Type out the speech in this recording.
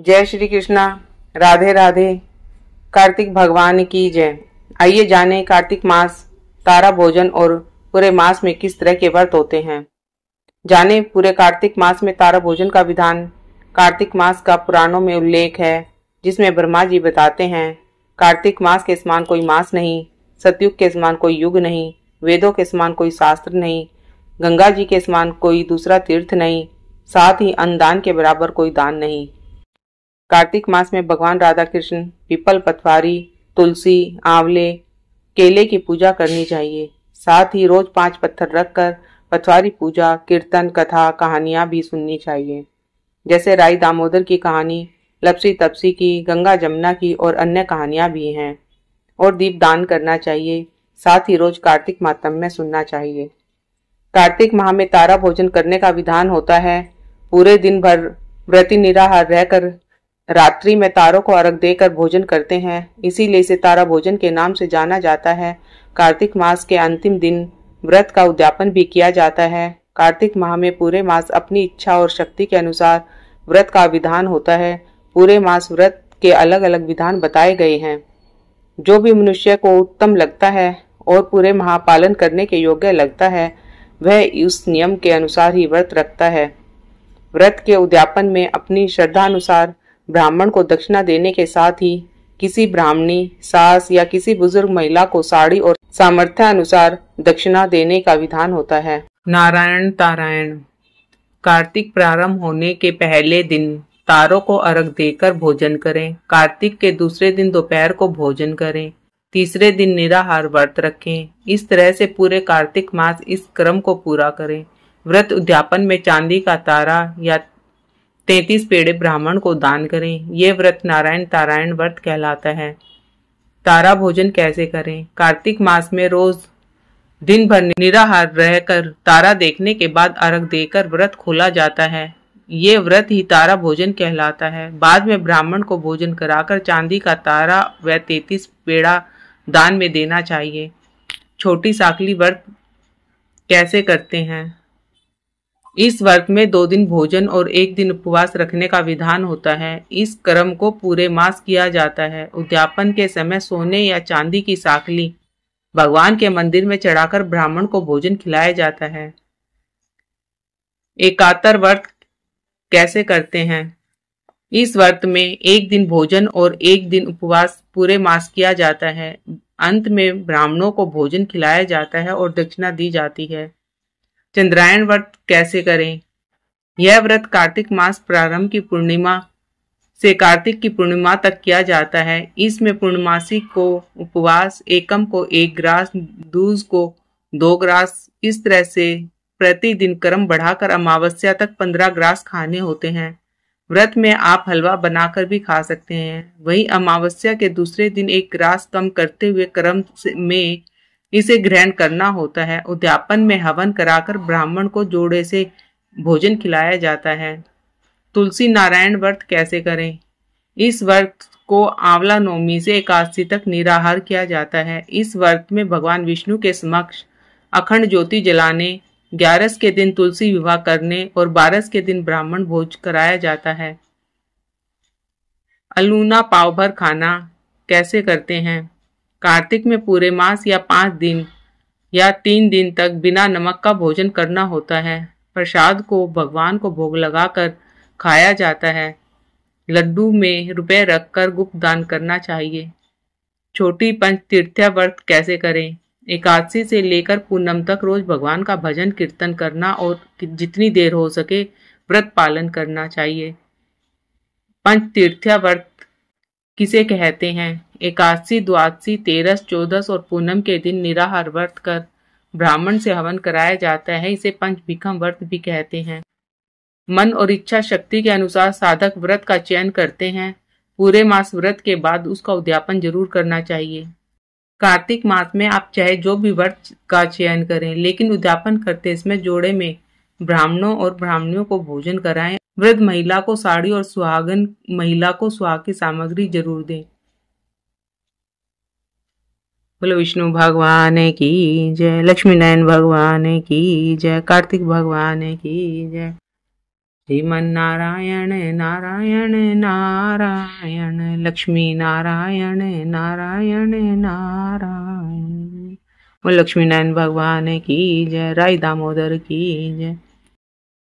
जय श्री कृष्णा राधे राधे कार्तिक भगवान की जय आइए जाने कार्तिक मास तारा भोजन और पूरे मास में किस तरह के व्रत होते हैं जाने पूरे कार्तिक मास में तारा भोजन का विधान कार्तिक मास का पुराणों में उल्लेख है जिसमें ब्रह्मा जी बताते हैं कार्तिक मास के समान कोई मास नहीं सतयुग के समान कोई युग नहीं वेदों के समान कोई शास्त्र नहीं गंगा जी के समान कोई दूसरा तीर्थ नहीं साथ ही अन्नदान के बराबर कोई दान नहीं कार्तिक मास में भगवान राधा कृष्ण पिपल पथवारी तुलसी आंवले केले की पूजा करनी चाहिए साथ ही रोज पांच पत्थर रखकर पथवारी पूजा कीर्तन कथा कहानियां भी सुननी चाहिए जैसे राई दामोदर की कहानी लपसी तपसी की गंगा जमुना की और अन्य कहानियां भी हैं और दीप दान करना चाहिए साथ ही रोज कार्तिक मातम में सुनना चाहिए कार्तिक माह में तारा भोजन करने का विधान होता है पूरे दिन भर व्रति निराहार रहकर रात्रि में तारों को अर्घ देकर भोजन करते हैं इसीलिए इसे तारा भोजन के नाम से जाना जाता है कार्तिक मास के अंतिम दिन व्रत का उद्यापन भी किया जाता है कार्तिक माह में पूरे मास अपनी इच्छा और शक्ति के अनुसार व्रत का विधान होता है पूरे मास व्रत के अलग अलग विधान बताए गए हैं जो भी मनुष्य को उत्तम लगता है और पूरे माह पालन करने के योग्य लगता है वह उस नियम के अनुसार ही व्रत रखता है व्रत के उद्यापन में अपनी श्रद्धा अनुसार ब्राह्मण को दक्षिणा देने के साथ ही किसी ब्राह्मणी सास या किसी बुजुर्ग महिला को साड़ी और सामर्थ्य अनुसार दक्षिणा देने का विधान होता है नारायण तारायण कार्तिक प्रारंभ होने के पहले दिन तारों को अर्घ देकर भोजन करें कार्तिक के दूसरे दिन दोपहर को भोजन करें तीसरे दिन निराहार व्रत रखें इस तरह से पूरे कार्तिक मास इस क्रम को पूरा करें व्रत उद्यापन में चांदी का तारा या तैतीस पेड़े ब्राह्मण को दान करें यह व्रत नारायण तारायण व्रत कहलाता है तारा भोजन कैसे करें कार्तिक मास में रोज दिन भर निराहार रहकर तारा देखने के बाद अर्घ देकर व्रत खोला जाता है ये व्रत ही तारा भोजन कहलाता है बाद में ब्राह्मण को भोजन कराकर चांदी का तारा व तैतीस पेड़ा दान में देना चाहिए छोटी साकली व्रत कैसे करते हैं इस व्रत में दो दिन भोजन और एक दिन उपवास रखने का विधान होता है इस क्रम को पूरे मास किया जाता है उद्यापन के समय सोने या चांदी की साखली भगवान के मंदिर में चढ़ाकर ब्राह्मण को भोजन खिलाया जाता है एकातर व्रत कैसे करते हैं इस व्रत में एक दिन भोजन और एक दिन उपवास पूरे मास किया जाता है अंत में ब्राह्मणों को भोजन खिलाया जाता है और दक्षिणा दी जाती है चंद्रायन व्रत कैसे करें यह व्रत कार्तिक मास प्रारंभ की पूर्णिमा से कार्तिक की पूर्णिमा तक किया जाता है इसमें पूर्णमासी को उपवास एकम को एक ग्रास दूज को दो ग्रास इस तरह से प्रतिदिन क्रम बढ़ाकर अमावस्या तक पंद्रह ग्रास खाने होते हैं व्रत में आप हलवा बनाकर भी खा सकते हैं वही अमावस्या के दूसरे दिन एक ग्रास कम करते हुए क्रम में इसे ग्रहण करना होता है उद्यापन में हवन कराकर ब्राह्मण को जोड़े से भोजन खिलाया जाता है तुलसी नारायण व्रत कैसे करें इस व्रत को आंवला नवमी से एकादशी तक निराहार किया जाता है इस व्रत में भगवान विष्णु के समक्ष अखंड ज्योति जलाने ग्यारस के दिन तुलसी विवाह करने और बारस के दिन ब्राह्मण भोज कराया जाता है अलूना पाव भर खाना कैसे करते हैं कार्तिक में पूरे मास या पाँच दिन या तीन दिन तक बिना नमक का भोजन करना होता है प्रसाद को भगवान को भोग लगाकर खाया जाता है लड्डू में रुपए रखकर गुप्त दान करना चाहिए छोटी पंच तीर्थ्या व्रत कैसे करें एकादशी से लेकर पूनम तक रोज भगवान का भजन कीर्तन करना और जितनी देर हो सके व्रत पालन करना चाहिए पंच तीर्थ्या व्रत किसे कहते हैं एकादशी द्वादशी तेरस चौदस और पूनम के दिन निराहार व्रत कर ब्राह्मण से हवन कराया जाता है इसे पंचभिखम व्रत भी कहते हैं मन और इच्छा शक्ति के अनुसार साधक व्रत का चयन करते हैं पूरे मास व्रत के बाद उसका उद्यापन जरूर करना चाहिए कार्तिक मास में आप चाहे जो भी व्रत का चयन करें लेकिन उद्यापन करते इसमें जोड़े में ब्राह्मणों और ब्राह्मणियों को भोजन कराएं वृद्ध महिला को साड़ी और सुहागन महिला को सुहाग की सामग्री जरूर दें बोलो विष्णु भगवान की जय लक्ष्मी नारायण भगवान की जय कार्तिक भगवान की जय श्रीमन नारायण नारायण नारायण लक्ष्मी नारायण नारायण नारायण बोलो लक्ष्मी नारायण भगवान की जय राय दामोदर की जय